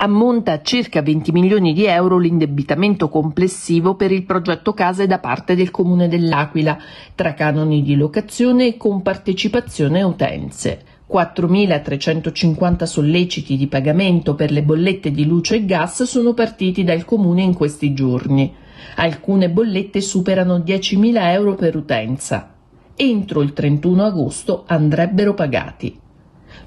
Ammonta a circa 20 milioni di euro l'indebitamento complessivo per il progetto case da parte del Comune dell'Aquila, tra canoni di locazione e compartecipazione a utenze. 4.350 solleciti di pagamento per le bollette di luce e gas sono partiti dal Comune in questi giorni. Alcune bollette superano 10.000 euro per utenza. Entro il 31 agosto andrebbero pagati.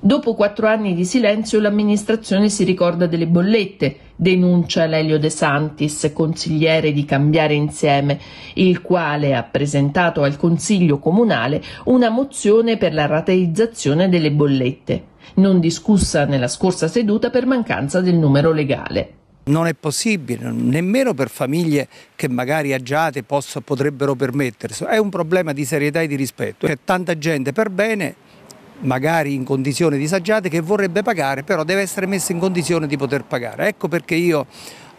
Dopo quattro anni di silenzio l'amministrazione si ricorda delle bollette, denuncia Lelio De Santis, consigliere di Cambiare Insieme, il quale ha presentato al Consiglio Comunale una mozione per la rateizzazione delle bollette, non discussa nella scorsa seduta per mancanza del numero legale. Non è possibile, nemmeno per famiglie che magari agiate posso, potrebbero permettersi. È un problema di serietà e di rispetto. C'è tanta gente per bene magari in condizioni disagiate che vorrebbe pagare però deve essere messo in condizione di poter pagare. Ecco perché io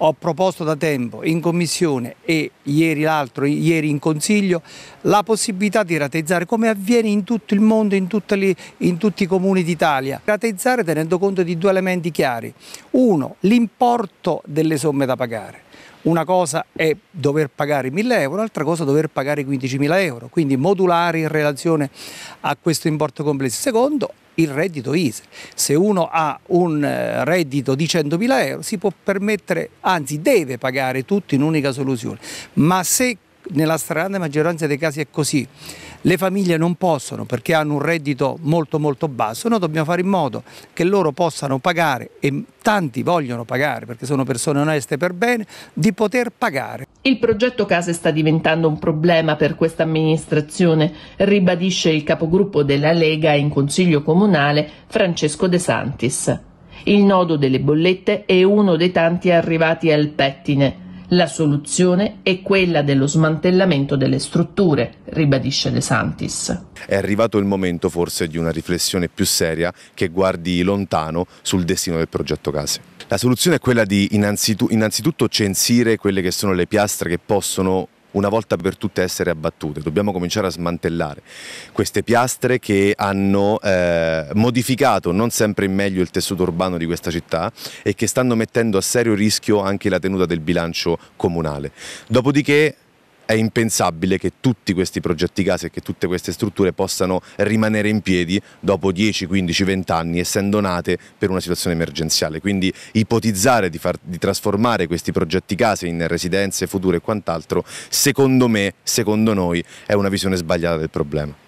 ho proposto da tempo in commissione e ieri l'altro, ieri in consiglio, la possibilità di rateizzare come avviene in tutto il mondo, in, le, in tutti i comuni d'Italia. Rateizzare tenendo conto di due elementi chiari. Uno, l'importo delle somme da pagare. Una cosa è dover pagare 1000 euro, l'altra cosa è dover pagare 15.000 euro, quindi modulare in relazione a questo importo complesso. Secondo, il reddito ISE. Se uno ha un eh, reddito di 100.000 euro si può permettere, anzi deve pagare tutto in un'unica soluzione, ma se nella stragrande maggioranza dei casi è così, le famiglie non possono perché hanno un reddito molto molto basso, noi dobbiamo fare in modo che loro possano pagare e tanti vogliono pagare perché sono persone oneste per bene, di poter pagare. Il progetto case sta diventando un problema per questa amministrazione, ribadisce il capogruppo della Lega in Consiglio Comunale Francesco De Santis. Il nodo delle bollette è uno dei tanti arrivati al pettine. La soluzione è quella dello smantellamento delle strutture, ribadisce De Santis. È arrivato il momento forse di una riflessione più seria che guardi lontano sul destino del progetto Case. La soluzione è quella di innanzitutto, censire quelle che sono le piastre che possono una volta per tutte essere abbattute, dobbiamo cominciare a smantellare queste piastre che hanno eh, modificato non sempre in meglio il tessuto urbano di questa città e che stanno mettendo a serio rischio anche la tenuta del bilancio comunale. Dopodiché è impensabile che tutti questi progetti case e che tutte queste strutture possano rimanere in piedi dopo 10, 15, 20 anni essendo nate per una situazione emergenziale. Quindi ipotizzare di, far, di trasformare questi progetti case in residenze future e quant'altro, secondo me, secondo noi, è una visione sbagliata del problema.